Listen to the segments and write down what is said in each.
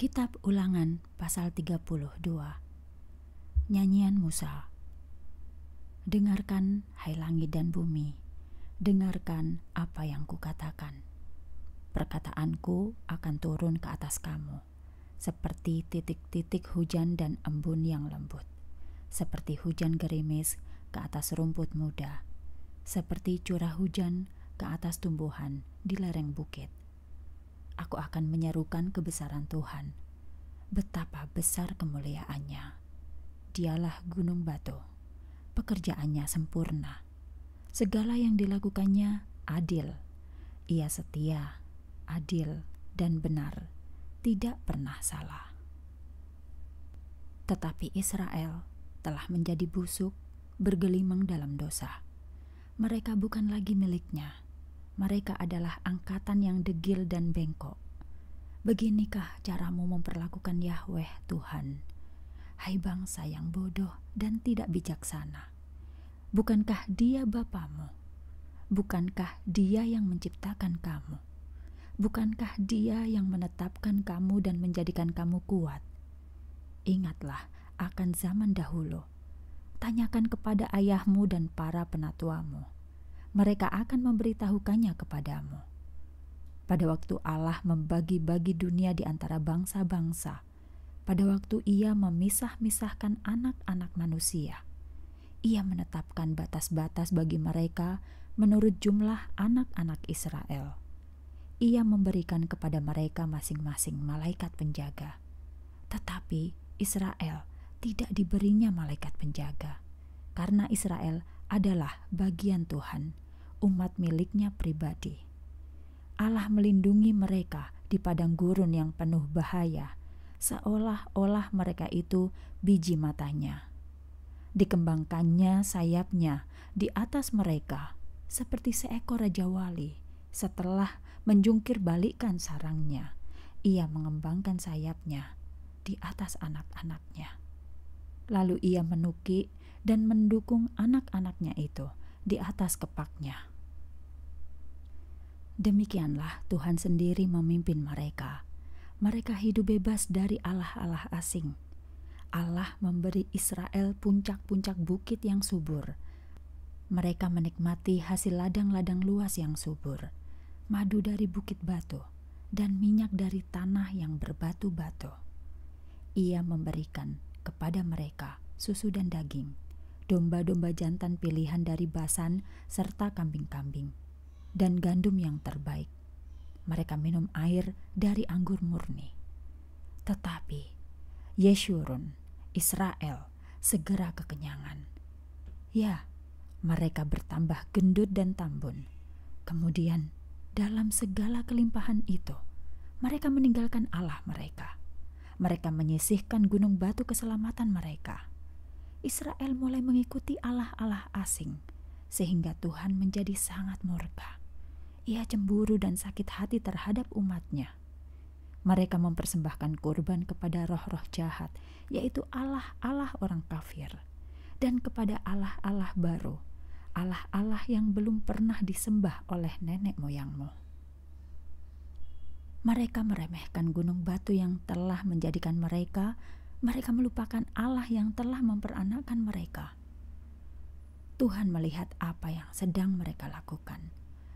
Kitab Ulangan pasal 32 Nyanyian Musa Dengarkan hai langit dan bumi Dengarkan apa yang kukatakan Perkataanku akan turun ke atas kamu Seperti titik-titik hujan dan embun yang lembut Seperti hujan gerimis ke atas rumput muda Seperti curah hujan ke atas tumbuhan di lereng bukit aku akan menyerukan kebesaran Tuhan. Betapa besar kemuliaannya. Dialah gunung batu. Pekerjaannya sempurna. Segala yang dilakukannya adil. Ia setia, adil, dan benar. Tidak pernah salah. Tetapi Israel telah menjadi busuk, bergelimang dalam dosa. Mereka bukan lagi miliknya mereka adalah angkatan yang degil dan bengkok. Beginikah caramu memperlakukan Yahweh Tuhan? Hai bangsa yang bodoh dan tidak bijaksana. Bukankah dia bapamu? Bukankah dia yang menciptakan kamu? Bukankah dia yang menetapkan kamu dan menjadikan kamu kuat? Ingatlah akan zaman dahulu. Tanyakan kepada ayahmu dan para penatuamu mereka akan memberitahukannya kepadamu. Pada waktu Allah membagi-bagi dunia di antara bangsa-bangsa, pada waktu Ia memisah-misahkan anak-anak manusia, Ia menetapkan batas-batas bagi mereka menurut jumlah anak-anak Israel. Ia memberikan kepada mereka masing-masing malaikat penjaga, tetapi Israel tidak diberinya malaikat penjaga karena Israel adalah bagian Tuhan, umat miliknya pribadi. Allah melindungi mereka di padang gurun yang penuh bahaya, seolah-olah mereka itu biji matanya. Dikembangkannya sayapnya di atas mereka, seperti seekor raja wali. Setelah menjungkir balikan sarangnya, ia mengembangkan sayapnya di atas anak-anaknya. Lalu ia menukik dan mendukung anak-anaknya itu di atas kepaknya. Demikianlah Tuhan sendiri memimpin mereka. Mereka hidup bebas dari allah-allah asing. Allah memberi Israel puncak-puncak bukit yang subur. Mereka menikmati hasil ladang-ladang luas yang subur, madu dari bukit batu, dan minyak dari tanah yang berbatu-batu. Ia memberikan kepada mereka susu dan daging domba-domba jantan pilihan dari Basan serta kambing-kambing, dan gandum yang terbaik. Mereka minum air dari anggur murni. Tetapi Yeshurun, Israel, segera kekenyangan. Ya, mereka bertambah gendut dan tambun. Kemudian, dalam segala kelimpahan itu, mereka meninggalkan Allah mereka. Mereka menyisihkan gunung batu keselamatan mereka Israel mulai mengikuti allah-allah asing, sehingga Tuhan menjadi sangat murka. Ia cemburu dan sakit hati terhadap umatnya. Mereka mempersembahkan kurban kepada roh-roh jahat, yaitu allah-allah orang kafir, dan kepada allah-allah baru, allah-allah yang belum pernah disembah oleh nenek moyangmu. Mereka meremehkan gunung batu yang telah menjadikan mereka mereka melupakan Allah yang telah memperanakkan mereka. Tuhan melihat apa yang sedang mereka lakukan,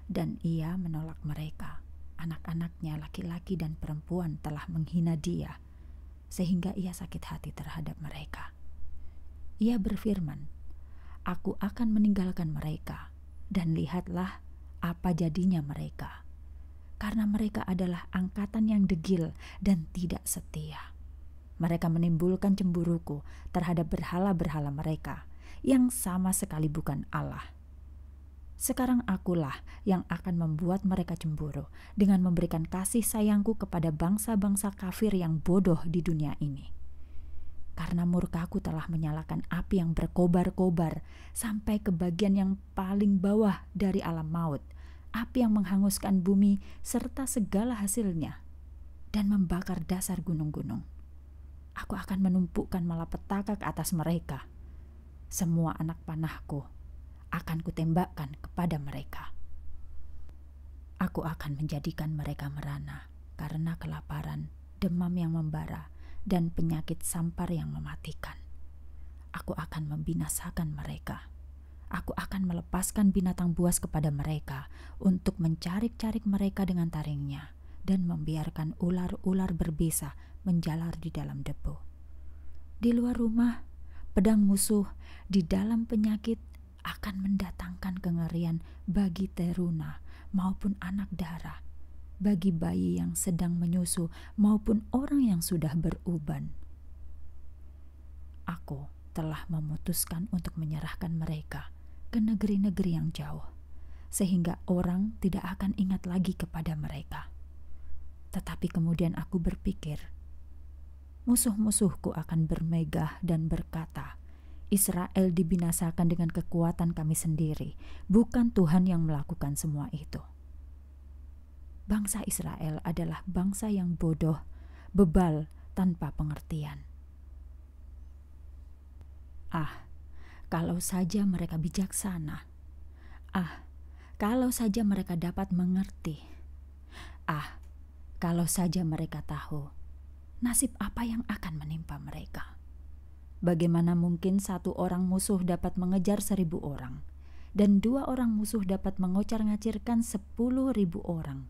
dan Ia menolak mereka. Anak-anaknya, laki-laki dan perempuan, telah menghina Dia, sehingga Ia sakit hati terhadap mereka. Ia berfirman, "Aku akan meninggalkan mereka, dan lihatlah apa jadinya mereka, karena mereka adalah angkatan yang degil dan tidak setia." Mereka menimbulkan cemburuku terhadap berhala-berhala mereka yang sama sekali bukan Allah. Sekarang akulah yang akan membuat mereka cemburu dengan memberikan kasih sayangku kepada bangsa-bangsa kafir yang bodoh di dunia ini. Karena murkaku telah menyalakan api yang berkobar-kobar sampai ke bagian yang paling bawah dari alam maut, api yang menghanguskan bumi serta segala hasilnya dan membakar dasar gunung-gunung aku akan menumpukkan malapetaka ke atas mereka. Semua anak panahku akan kutembakkan kepada mereka. Aku akan menjadikan mereka merana karena kelaparan, demam yang membara, dan penyakit sampar yang mematikan. Aku akan membinasakan mereka. Aku akan melepaskan binatang buas kepada mereka untuk mencarik-carik mereka dengan taringnya dan membiarkan ular-ular berbisa menjalar di dalam debu. Di luar rumah, pedang musuh di dalam penyakit akan mendatangkan kengerian bagi teruna maupun anak darah, bagi bayi yang sedang menyusu maupun orang yang sudah beruban. Aku telah memutuskan untuk menyerahkan mereka ke negeri-negeri yang jauh, sehingga orang tidak akan ingat lagi kepada mereka. Tetapi kemudian aku berpikir, musuh-musuhku akan bermegah dan berkata, Israel dibinasakan dengan kekuatan kami sendiri, bukan Tuhan yang melakukan semua itu. Bangsa Israel adalah bangsa yang bodoh, bebal, tanpa pengertian. Ah, kalau saja mereka bijaksana. Ah, kalau saja mereka dapat mengerti. Ah, kalau saja mereka tahu nasib apa yang akan menimpa mereka. Bagaimana mungkin satu orang musuh dapat mengejar seribu orang, dan dua orang musuh dapat mengocar-ngacirkan sepuluh ribu orang?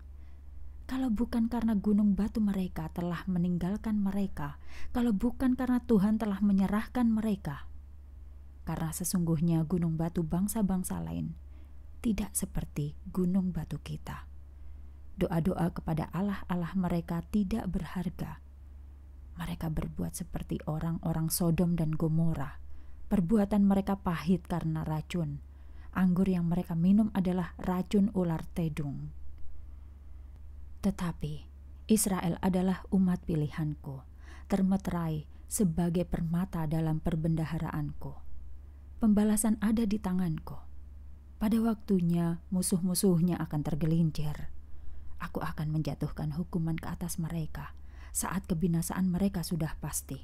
Kalau bukan karena gunung batu mereka telah meninggalkan mereka, kalau bukan karena Tuhan telah menyerahkan mereka, karena sesungguhnya gunung batu bangsa-bangsa lain tidak seperti gunung batu kita doa-doa kepada Allah-Allah mereka tidak berharga mereka berbuat seperti orang-orang Sodom dan Gomora. Perbuatan mereka pahit karena racun. Anggur yang mereka minum adalah racun ular tedung. Tetapi Israel adalah umat pilihanku, termeterai sebagai permata dalam perbendaharaanku. Pembalasan ada di tanganku. Pada waktunya, musuh-musuhnya akan tergelincir. Aku akan menjatuhkan hukuman ke atas mereka.' saat kebinasaan mereka sudah pasti.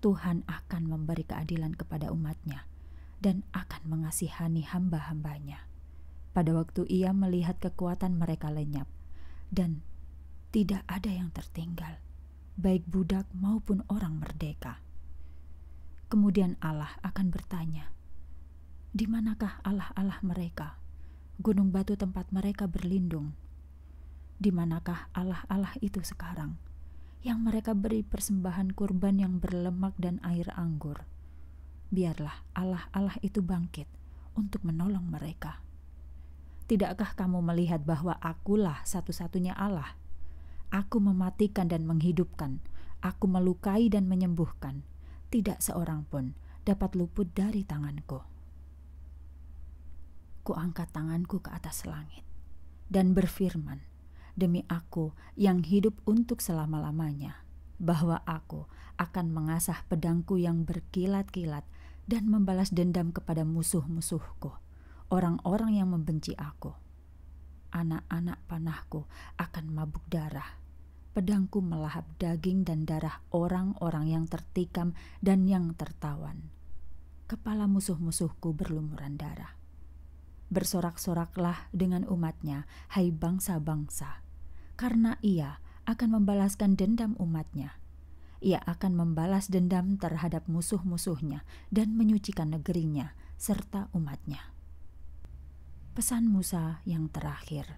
Tuhan akan memberi keadilan kepada umatnya dan akan mengasihani hamba-hambanya. Pada waktu ia melihat kekuatan mereka lenyap dan tidak ada yang tertinggal, baik budak maupun orang merdeka. Kemudian Allah akan bertanya, di manakah Allah-Allah mereka? Gunung batu tempat mereka berlindung. Di manakah Allah-Allah itu sekarang? yang mereka beri persembahan kurban yang berlemak dan air anggur. Biarlah Allah-Allah itu bangkit untuk menolong mereka. Tidakkah kamu melihat bahwa akulah satu-satunya Allah? Aku mematikan dan menghidupkan, aku melukai dan menyembuhkan. Tidak seorang pun dapat luput dari tanganku. Kuangkat tanganku ke atas langit dan berfirman, demi aku yang hidup untuk selama-lamanya, bahwa aku akan mengasah pedangku yang berkilat-kilat dan membalas dendam kepada musuh-musuhku, orang-orang yang membenci aku. Anak-anak panahku akan mabuk darah. Pedangku melahap daging dan darah orang-orang yang tertikam dan yang tertawan. Kepala musuh-musuhku berlumuran darah bersorak-soraklah dengan umatnya, hai bangsa-bangsa karena ia akan membalaskan dendam umatnya. Ia akan membalas dendam terhadap musuh-musuhnya dan menyucikan negerinya serta umatnya. Pesan Musa yang terakhir.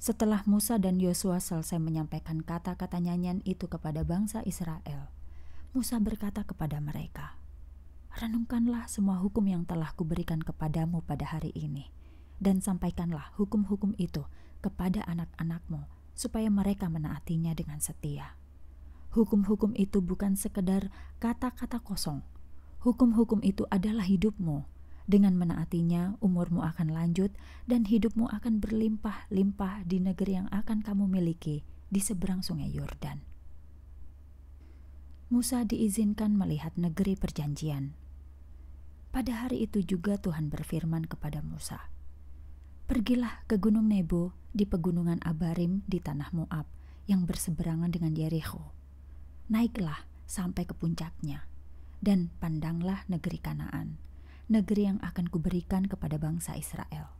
Setelah Musa dan Yosua selesai menyampaikan kata-kata nyanyian itu kepada bangsa Israel, Musa berkata kepada mereka, Renungkanlah semua hukum yang telah kuberikan kepadamu pada hari ini, dan sampaikanlah hukum-hukum itu kepada anak-anakmu supaya mereka menaatinya dengan setia. Hukum-hukum itu bukan sekedar kata-kata kosong. Hukum-hukum itu adalah hidupmu. Dengan menaatinya, umurmu akan lanjut dan hidupmu akan berlimpah-limpah di negeri yang akan kamu miliki di seberang sungai Yordan. Musa diizinkan melihat negeri perjanjian. Pada hari itu juga Tuhan berfirman kepada Musa, Pergilah ke Gunung Nebo di pegunungan Abarim di tanah Moab yang berseberangan dengan Yeriko. Naiklah sampai ke puncaknya dan pandanglah negeri Kanaan, negeri yang akan kuberikan kepada bangsa Israel.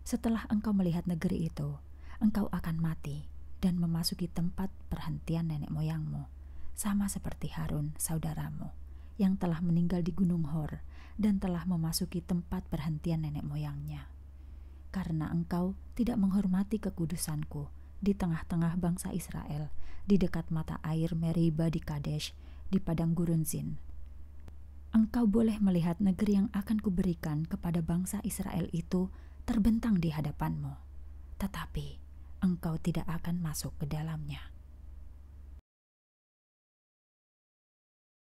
Setelah engkau melihat negeri itu, engkau akan mati dan memasuki tempat perhentian nenek moyangmu, sama seperti Harun saudaramu yang telah meninggal di Gunung Hor dan telah memasuki tempat perhentian nenek moyangnya karena engkau tidak menghormati kekudusanku di tengah-tengah bangsa Israel, di dekat mata air Meriba di Kadesh, di padang gurun Zin. Engkau boleh melihat negeri yang akan kuberikan kepada bangsa Israel itu terbentang di hadapanmu, tetapi engkau tidak akan masuk ke dalamnya.